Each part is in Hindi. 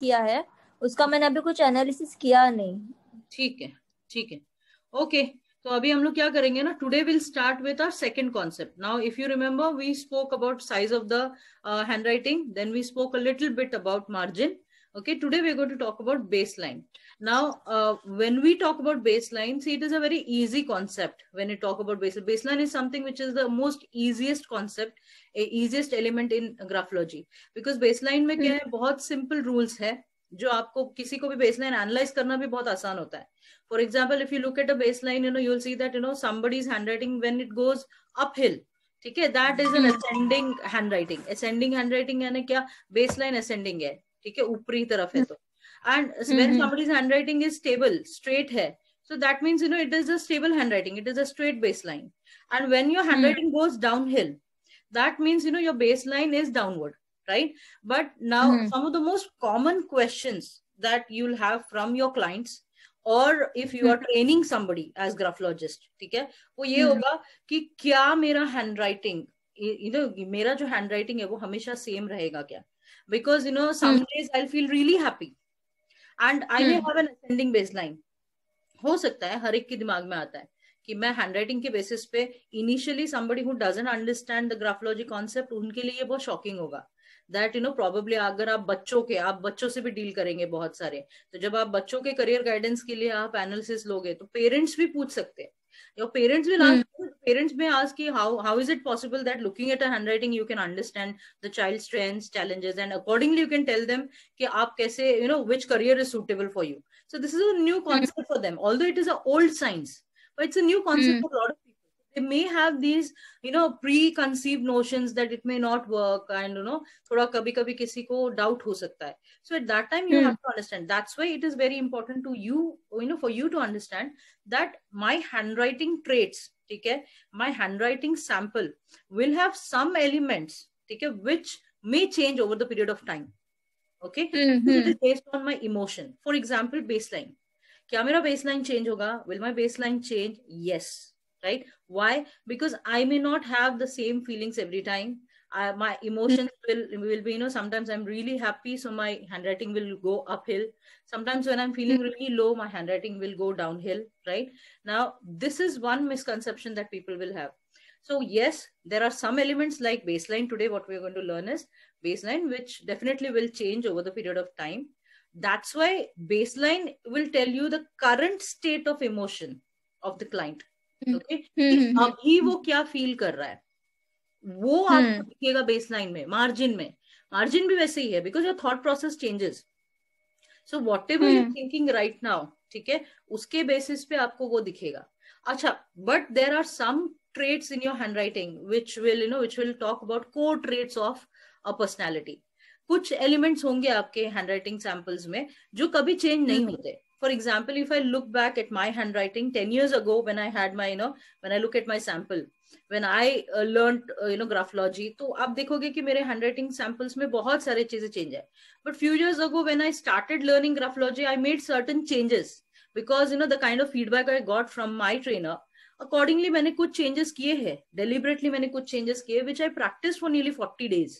किया है उसका मैंने अभी कुछ एनालिसिस किया नहीं ठीक है ठीक है ओके तो अभी हम लोग क्या करेंगे ना today will start with our second concept now if you remember we spoke about size of the hand writing then we spoke a little bit about margin okay we we're to talk about base line Now, uh, when we talk about baseline, see, it is a very easy concept when you talk about baseline. Baseline is something which is the most easiest concept, a easiest element in graphology. Because baseline mein kya hai bahut simple rules hai जो आपको किसी को भी बेसलाइन एनालाइज करना भी बहुत आसान होता है for example if you look at a baseline you know you'll see that you know somebody is hand writing when it goes up ठीक है that is an ascending handwriting ascending handwriting यानी क्या बेसलाइन असेंडिंग है ठीक है ऊपरी तरफ है तो And mm-hmm. when somebody's handwriting is stable, straight hair, so that means you know it is a stable handwriting, it is a straight baseline. And when your hmm. handwriting mm-hmm. goes downhill, that means you know your baseline is downward, right? But now mm-hmm. some of the most common questions that you'll have from your clients और if you are training somebody as graphologist ठीक है वो ये hmm. होगा कि क्या मेरा हैंड राइटिंग यू मेरा जो हैंड राइटिंग है वो हमेशा सेम रहेगा क्या because you know some days happy and I may have an ascending baseline हो सकता है हर एक के दिमाग में आता है कि मैं हैंडराइटिंग के बेसिस पे initially somebody who doesn't understand the graphology concept उनके लिए बहुत शॉकिंग होगा दैट यू नो प्रोबेबली अगर आप बच्चों के आप बच्चों से भी डील करेंगे बहुत सारे तो जब आप बच्चों के करियर गाइडेंस के लिए आप एनालिसिस लोगे तो पेरेंट्स भी पूछ सकते हैं your parents will hmm. ask parents may ask you how how is it possible that looking at a handwriting you can understand the child's strengths challenges and accordingly you can tell them ki aap kaise you know which career is suitable for you so this is a new hmm. concept mm. for them although it is an old science but it's a new concept mm. for a lot of people they may have these you know preconceived notions that it may not work and you know thoda kabhi kabhi kisi ko doubt ho sakta hai so at that time you mm. have to understand that's why it is very important to you you know for you to understand that my handwriting traits ठीक है my hand writing sample will have some elements ठीक है which may change over the period of time okay based on my emotion for example base line क्या मेरा बेस लाइन चेंज होगा will my base line change yes right why because i may not have the same feelings every time I, my emotions will will be you know sometimes i'm really happy so my handwriting will go uphill sometimes when i'm feeling really low my handwriting will go downhill right now this is one misconception that people will have so yes there are some elements like baseline today what we're going to learn is baseline which definitely will change over the period of time that's why baseline will tell you the current state of emotion of the client hmm. okay hmm, hmm, अभी वो क्या feel कर रहा है वो आपको हम्म। दिखेगा बेस लाइन में मार्जिन में मार्जिन भी वैसे ही है because your thought process changes so what you thinking right now ठीक है उसके बेसिस पे आपको वो दिखेगा अच्छा but there are some in your hand writing which will you know which will talk about core traits of a personality कुछ एलिमेंट्स होंगे आपके हैंडराइटिंग सैम्पल्स में जो कभी चेंज नहीं हम्म। होते for example if I look back at my hand writing ten years ago when I had my no when I look at my sample when I learn you know graphology तो आप देखोगे कि मेरे हैंड राइटिंग सैम्पल्स में बहुत सारे चीजें चेंज है but few years ago when I started learning graphology I made certain changes because you know the kind of feedback I got from my trainer accordingly मैंने कुछ चेंजेस किए हैं डेलिबरेटली मैंने कुछ चेंजेस किए which I practice for nearly forty days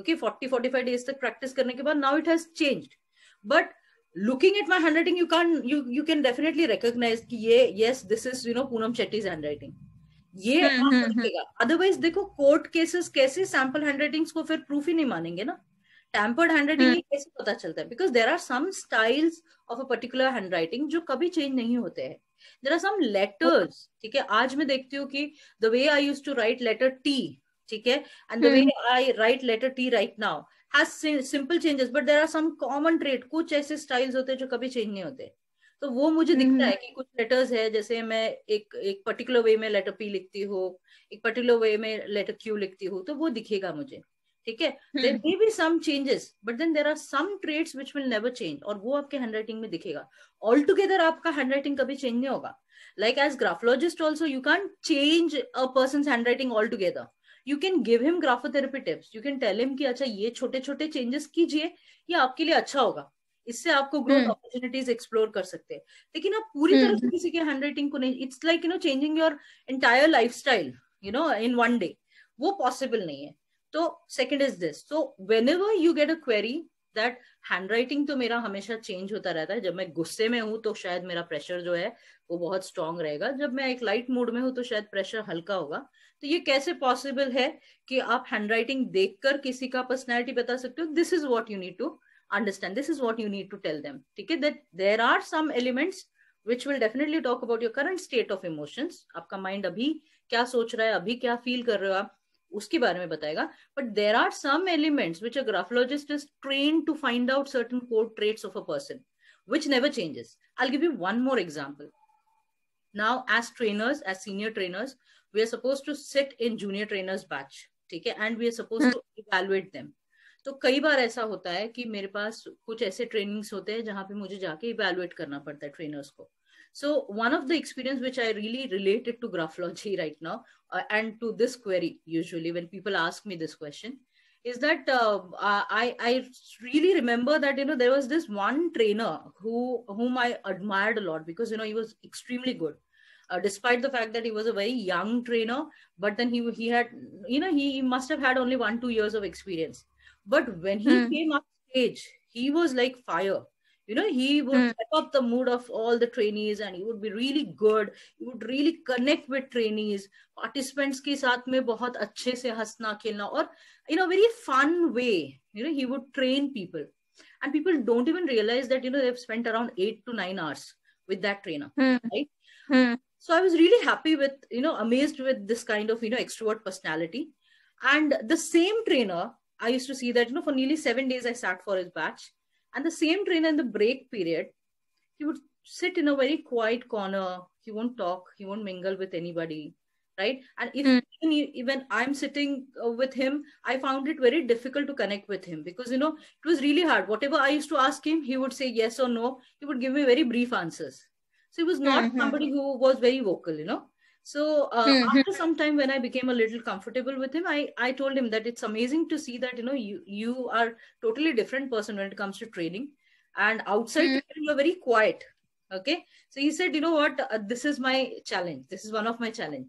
okay forty forty five days तक प्रैक्टिस करने के बाद now it has changed but looking at my hand writing you can you you can definitely recognise कि ये yes this is you know Poonam Shetty's hand writing ये अदरवाइज हम्म, हम्म, हम्म। देखो कोर्ट केसेस कैसे सैंपल हैंडराइटिंग्स को फिर प्रूफ ही नहीं मानेंगे ना टैम्पर्ड हैंडराइटिंग कैसे पता चलता है because there are some styles of a particular handwriting जो कभी चेंज नहीं होते हैं देर आर सम लेटर्स ठीक है आज मैं देखती हूँ कि the way I use to write letter T ठीक है and the way I write letter T right now has simple changes but there are some common trait कुछ ऐसे स्टाइल्स होते हैं जो कभी चेंज नहीं होते हैं तो वो मुझे दिखता हम्म। है कि कुछ लेटर्स है जैसे मैं एक एक पर्टिकुलर वे में लेटर पी लिखती हूँ एक पर्टिकुलर वे में लेटर क्यू लिखती हूँ तो वो दिखेगा मुझे ठीक है there may be some changes but then there are some traits which will never change और वो आपके हैंड राइटिंग में दिखेगा ऑल टुगेदर आपका हैंड राइटिंग कभी चेंज नहीं होगा like as graphologist also you can change a person hand writing all together you can give him graphotherapy tips you can tell him कि अच्छा ये छोटे छोटे चेंजेस कीजिए ये आपके लिए अच्छा होगा इससे आपको ग्रोथ अपॉर्चुनिटीज एक्सप्लोर कर सकते हैं लेकिन आप पूरी हम्म। तरह से किसी के हैंड राइटिंग को नहीं it's like you know changing your entire life you know in one day वो पॉसिबल नहीं है तो second is this so when you get a query that hand writing तो मेरा हमेशा चेंज होता रहता है जब मैं गुस्से में हूँ तो शायद मेरा प्रेशर जो है वो बहुत स्ट्रांग रहेगा जब मैं एक लाइट मूड में हूँ तो शायद प्रेशर हल्का होगा तो ये कैसे पॉसिबल है कि आप हैंड राइटिंग देख कर किसी का पर्सनैलिटी बता सकते हो this is what you need to understand this is what you need to tell them okay that there are some elements which will definitely talk about your current state of emotions आपका mind abhi kya soch raha hai, abhi kya feel kar रहे हो आप उसके mein batayega. But there are some elements which a graphologist is trained to find out certain core traits of a person, which never changes. I'll give you one more example. Now, as trainers, as senior trainers, we are supposed to sit in junior trainers' batch, okay, and we are supposed hmm. to evaluate them. तो कई बार ऐसा होता है कि मेरे पास कुछ ऐसे ट्रेनिंग्स होते हैं जहाँ पे मुझे जाके इवेलुएट करना पड़ता है ट्रेनर्स को so one of the experience which i really related to graphology right now uh, and to this query usually when people ask me this question is that uh, i i really remember that you know there was this one trainer who whom i admired a lot because you know he was extremely good uh, despite the fact that he was a very young trainer but then he he had you know he must have had only 1 2 years of experience But when he mm. came up stage, he was like fire. You know, he would mm. set up the mood of all the trainees and he would be really good. He would really connect with trainees. Participants ke saath mein bahut acche se hasna khelna or in a very fun way. You know, he would train people. And people don't even realize that, you know, they've spent around eight to nine hours with that trainer, mm. right? Mm. So I was really happy with, you know, amazed with this kind of, you know, extrovert personality. And the same trainer I used to see that, you know, for nearly seven days I sat for his batch. And the same trainer in the break period, he would sit in a very quiet corner. He won't talk. He won't mingle with anybody. Right. And if, mm. even, even I'm sitting uh, with him, I found it very difficult to connect with him because, you know, it was really hard. Whatever I used to ask him, he would say yes or no. He would give me very brief answers. So he was not mm-hmm. somebody who was very vocal, you know. So uh, hmm, hmm. after some time, when I became a little comfortable with him, I, I told him that it's amazing to see that you know you you are totally different person when it comes to training, and outside hmm. you're very quiet. Okay, so he said, you know what, uh, this is my challenge. This is one of my challenge.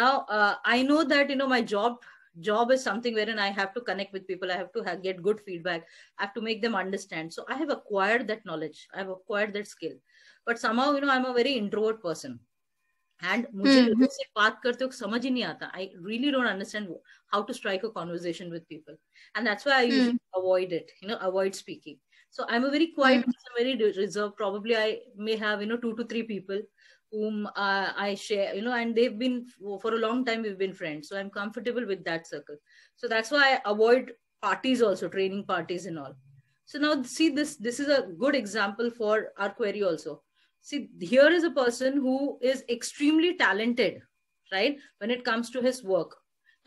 Now uh, I know that you know my job job is something wherein I have to connect with people. I have to have, get good feedback. I have to make them understand. So I have acquired that knowledge. I have acquired that skill. But somehow you know I'm a very introvert person and मुझे लोगों से बात करते वक्त समझ ही नहीं आता I really don't understand how to strike a conversation with people and that's why I avoid it you know avoid speaking so i'm a very quiet very reserved probably i may have you know two to three people whom uh, i share you know and they've been for a long time we've been friends so i'm comfortable with that circle so that's why i avoid parties also training parties and all so now see this this is a good example for our query also see here is a person who is extremely talented right when it comes to his work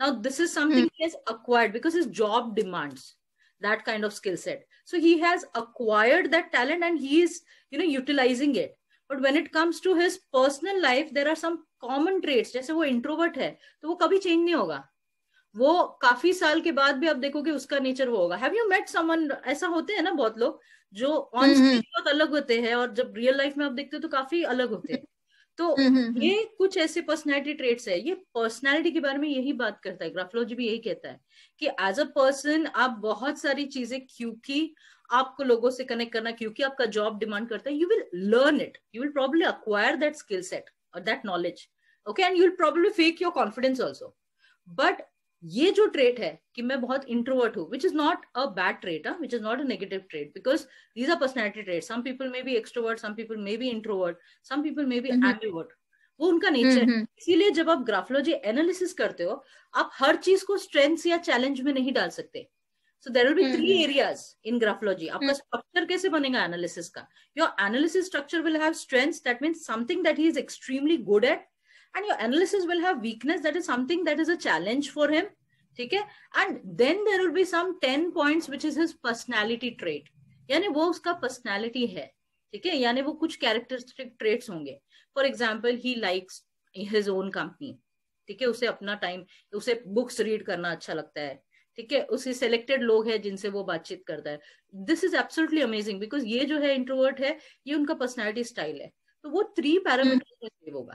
now this is something mm. he has acquired because his job demands that kind of skill set so he has acquired that talent and he is you know utilizing it but when it comes to his personal life there are some common traits just वो introvert है तो वो कभी change वो काफी साल के बाद भी आप देखोगे उसका नेचर वो होगा हैव यू मेट समवन ऐसा होते हैं ना बहुत लोग जो ऑन स्क्रीन हम्म, हम्म। बहुत अलग होते हैं और जब रियल लाइफ में आप देखते हो तो काफी अलग होते हैं तो हम्म, ये कुछ ऐसे पर्सनैलिटी ट्रेट्स है ये पर्सनैलिटी के बारे में यही बात करता है ग्राफोलॉजी भी यही कहता है कि एज अ पर्सन आप बहुत सारी चीजें क्योंकि आपको लोगों से कनेक्ट करना क्योंकि आपका जॉब डिमांड करता है you will learn it you will probably acquire that skill set और that knowledge okay and you will probably fake your confidence also but ये जो ट्रेट है कि मैं बहुत इंट्रोवर्ट हूँ which is not a bad trait which is not a negative trait because these are personality trait some people may be extrovert some people may be introvert some people may be ambivert वो उनका नेचर हम्म, है हम्म। इसीलिए जब आप ग्राफोलॉजी एनालिसिस करते हो आप हर चीज को स्ट्रेंथ या चैलेंज में नहीं डाल सकते so there will be three areas in graphology आपका स्ट्रक्चर हम्म। कैसे बनेगा एनालिसिस का your analysis structure will have strength that means something that he is extremely good at and your analysis will have weakness that is something that is a challenge for him ठीक है and then there will be some ten points which is his personality trait यानी वो उसका पर्सनैलिटी है ठीक है यानी वो कुछ कैरेक्टरिस्टिक ट्रेट्स होंगे for example he likes his own company ठीक है उसे अपना टाइम उसे बुक्स रीड करना अच्छा लगता है ठीक है उसे सिलेक्टेड लोग हैं जिनसे वो बातचीत करता है this is absolutely amazing because ये जो है इंट्रोवर्ट है ये उनका पर्सनैलिटी स्टाइल है तो वो थ्री पैरामीटर में hmm.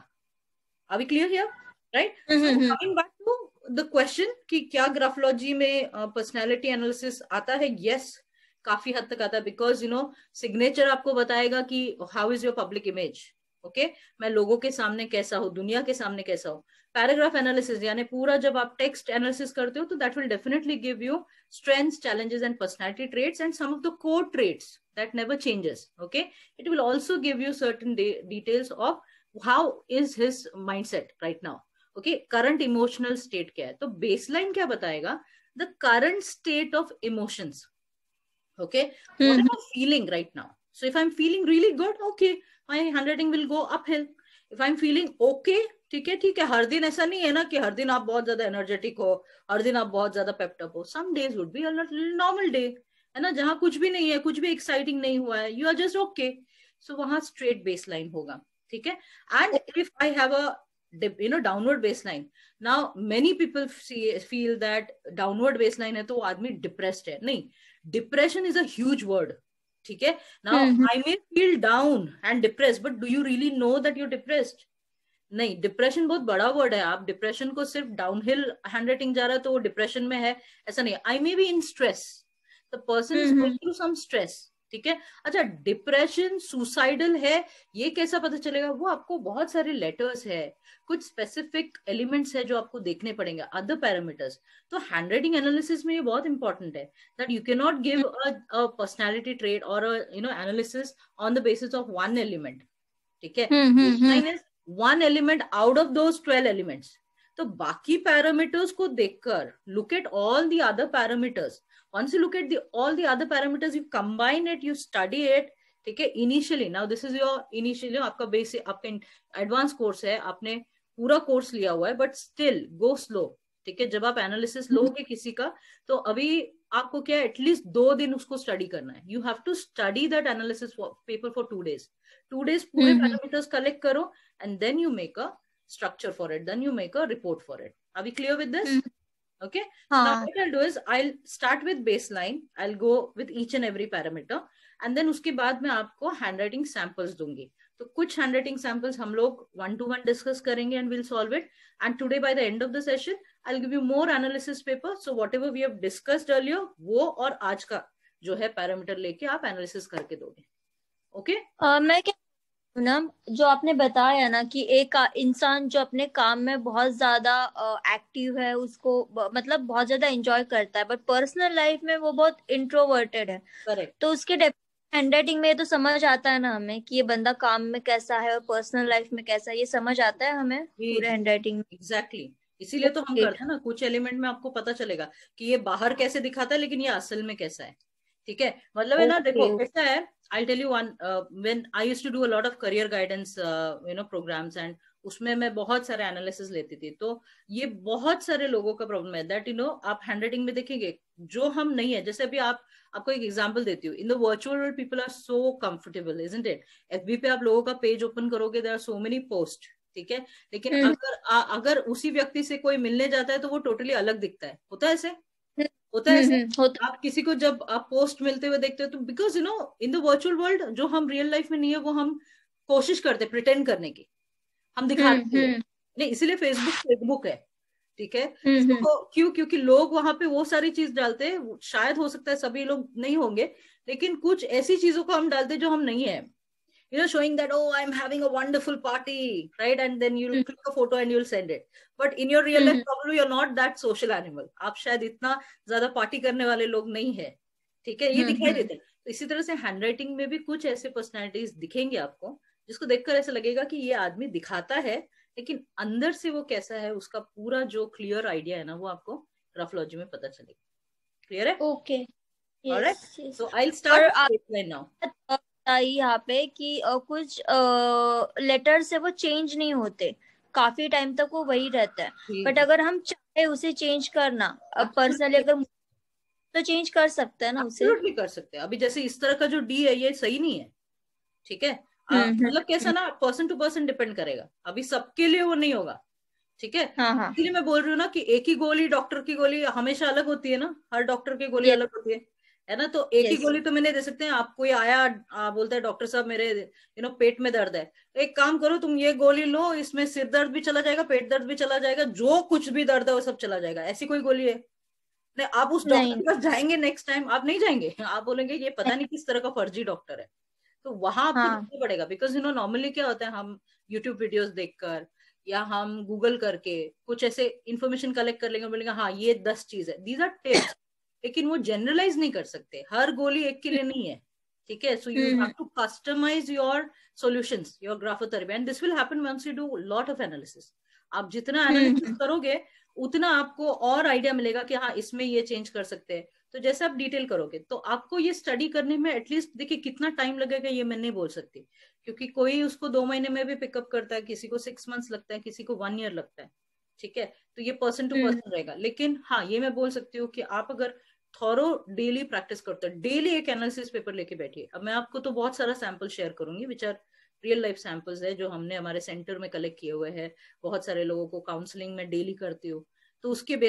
Are we clear right back to the question कि क्या ग्राफोलॉजी में पर्सनैलिटी uh, एनालिसिस आता है यस yes, काफी हद तक आता है बिकॉज यू नो सिग्नेचर आपको बताएगा कि how is your public image okay मैं लोगों के सामने कैसा हूँ दुनिया के सामने कैसा हूँ पैराग्राफ एनालिसिस यानी पूरा जब आप टेक्स्ट एनालिसिस करते हो तो that will definitely give you strength challenges and personality traits and some of the core traits that never changes okay it will also give you certain details of how is his mindset right now okay current emotional state क्या है तो बेस लाइन क्या बताएगा the current state of emotions okay feeling right now so if I am feeling really good okay my hand writing will go up hill if I am feeling okay ठीक है ठीक है हर दिन ऐसा नहीं है ना कि हर दिन आप बहुत ज्यादा एनर्जेटिक हो हर दिन आप बहुत ज्यादा पेप्टअप हो some days would be normal day है ना जहां कुछ भी नहीं है कुछ भी एक्साइटिंग नहीं हुआ है you are just okay so वहां स्ट्रेट बेस लाइन होगा ठीक है and if I have a you know downward baseline now many people feel that downward baseline है तो आदमी डिप्रेस्ड है नहीं डिप्रेशन इज अज वर्ड ठीक है now I may feel down and depress but do you really know that you depressed नहीं डिप्रेशन बहुत बड़ा वर्ड है आप डिप्रेशन को सिर्फ डाउन हिल हैंड राइटिंग जा रहा है तो वो डिप्रेशन में है ऐसा नहीं I may be in stress the person is going through some stress ठीक है अच्छा डिप्रेशन सुसाइडल है ये कैसा पता चलेगा वो आपको बहुत सारे लेटर्स है कुछ स्पेसिफिक एलिमेंट्स है जो आपको देखने पड़ेंगे अदर पैरामीटर्स तो हैंड राइटिंग एनालिसिस में ये बहुत इंपॉर्टेंट है that you can not give a personality trait और you know analysis on the basis of one element ठीक है one element out of those twelve elements तो बाकी पैरामीटर्स को देखकर look at all the other parameters once you look at the all the other parameters you combine it you study it ठीक है initially now this is your initially आपका बेसिक आपका एडवांस कोर्स है आपने पूरा कोर्स लिया हुआ है बट स्टिल गो स्लो ठीक है जब आप एनालिसिस हम्म। लोगे किसी का तो अभी आपको क्या एटलीस्ट दो दिन उसको स्टडी करना है you have to study that analysis paper for two days two days पूरे पैरामीटर्स हम्म, कलेक्ट हम्म। करो and then you make a structure for it then you make a report for it अभी clear with this Okay. Huh. Now हाँ। what I'll do is I'll start with baseline. I'll go with each and every parameter. And then उसके बाद में आपको हैंड राइटिंग सैम्पल्स दूंगी तो कुछ हैंड राइटिंग सैम्पल्स हम लोग वन टू वन डिस्कस करेंगे and will solve it and today by the end of the session I give you more analysis paper so whatever we have discussed earlier वो और आज का जो है पैरामीटर लेके आप एनालिसिस करके दोगे ओके okay? uh, मैं क्या पूनम जो आपने बताया ना कि एक इंसान जो अपने काम में बहुत ज्यादा एक्टिव है उसको मतलब बहुत ज्यादा एंजॉय करता है बट पर्सनल लाइफ में वो बहुत इंट्रोवर्टेड है Correct. तो उसके हैंडराइटिंग राइटिंग में तो समझ आता है ना हमें कि ये बंदा काम में कैसा है और पर्सनल लाइफ में कैसा है ये समझ आता है हमें पूरे हैंडराइटिंग में एग्जैक्टली exactly. इसीलिए तो हम करते हैं ना कुछ एलिमेंट में आपको पता चलेगा कि ये बाहर कैसे दिखाता है लेकिन ये असल में कैसा है ठीक है मतलब है ना देखो ऐसा है I tell you one when I use to do a lot of career guidance you know programmes and उसमें मैं बहुत सारे एनालिसिस लेती थी तो ये बहुत सारे लोगों का प्रॉब्लम है दैट यू नो आप हैंड राइटिंग में देखेंगे जो हम नहीं है जैसे अभी आप आपको एक एग्जांपल देती हूँ in the virtual world people are so comfortable is it FB पे आप लोगों का पेज ओपन करोगे there are so many post ठीक है लेकिन हम्म। अगर अगर उसी व्यक्ति से कोई मिलने जाता है तो वो टोटली अलग दिखता है होता है ऐसे होता है हम्म, हम्म, होता। आप किसी को जब आप पोस्ट मिलते हुए देखते हो तो because you know in the virtual world जो हम रियल लाइफ में नहीं है वो हम कोशिश करते प्रिटेंड करने की हम दिखाते हम्म, हैं नहीं इसीलिए फेसबुक फेसबुक है ठीक है तो क्यों क्योंकि लोग वहां पे वो सारी चीज डालते हैं शायद हो सकता है सभी लोग नहीं होंगे लेकिन कुछ ऐसी चीजों को हम डालते जो हम नहीं है you know showing that oh i'm having a wonderful party right and then you'll mm-hmm. click a photo and you'll send it but in your real mm-hmm. life probably you're not that social animal aap shayad itna zyada party karne wale log nahi hai theek hai ye dikhai dete to isi tarah se handwriting mein bhi kuch aise personalities dikhenge aapko दिखेंगे आपको जिसको देखकर ऐसा लगेगा कि ये आदमी दिखाता है लेकिन अंदर से वो कैसा है उसका पूरा जो क्लियर आइडिया है ना वो आपको ग्राफोलॉजी में पता चलेगा क्लियर है okay okay. Yes, All right. Yes. So I'll start right now. बताई यहाँ पे कि कुछ लेटर से वो चेंज नहीं होते काफी टाइम तक वो वही रहता है बट अगर हम चाहे उसे चेंज करना पर्सनली अगर तो चेंज कर सकते हैं ना उसे कर सकते हैं अभी जैसे इस तरह का जो डी है ये सही नहीं है ठीक है हम्म, हम्म। मतलब कैसा ना पर्सन टू पर्सन डिपेंड करेगा अभी सबके लिए वो नहीं होगा ठीक है हाँ, हाँ। इसलिए मैं बोल रही हूँ ना कि एक ही गोली डॉक्टर की गोली हमेशा अलग होती है ना हर डॉक्टर की गोली अलग होती है है ना तो एक yes. ही गोली तो मैंने दे सकते हैं आप कोई आया आ, बोलता है डॉक्टर साहब मेरे यू नो पेट में दर्द है तो एक काम करो तुम ये गोली लो इसमें सिर दर्द भी चला जाएगा पेट दर्द भी चला जाएगा जो कुछ भी दर्द है वो सब चला जाएगा ऐसी कोई गोली है नहीं आप उस डॉक्टर के पास जाएंगे नेक्स्ट टाइम आप नहीं जाएंगे आप बोलेंगे ये पता नहीं किस तरह का फर्जी डॉक्टर है तो वहां आपको हाँ. पड़ेगा बिकॉज यू नो नॉर्मली क्या होता है हम यूट्यूब वीडियोस देखकर या हम गूगल करके कुछ ऐसे इन्फॉर्मेशन कलेक्ट कर लेंगे बोलेंगे हाँ ये दस चीज है दीज आर टिप्स लेकिन वो जनरलाइज नहीं कर सकते हर गोली एक के लिए नहीं है ठीक है so you have to customise your solution your graphotherapy and this will happen once you do lot of analysis आप जितना एनालिसिस करोगे उतना आपको और आइडिया मिलेगा कि हाँ इसमें ये चेंज कर सकते हैं तो जैसे आप डिटेल करोगे तो आपको ये स्टडी करने में एटलीस्ट देखिए कितना टाइम लगेगा ये मैं नहीं बोल सकती क्योंकि कोई उसको दो महीने में भी पिकअप करता है किसी को सिक्स मंथ्स लगता है किसी को वन ईयर लगता है ठीक है तो ये पर्सन टू पर्सन रहेगा लेकिन हाँ ये मैं बोल सकती हूँ कि आप अगर थोरो डेली प्रैक्टिस करते हैं डेली एक एनालिसिस पेपर लेके बैठिए अब मैं आपको तो बहुत सारा सैंपल शेयर करूंगी which are real life samples है जो हमने हमारे सेंटर में कलेक्ट किए हुए हैं बहुत सारे लोगों को काउंसलिंग में डेली करती हूँ तो उसके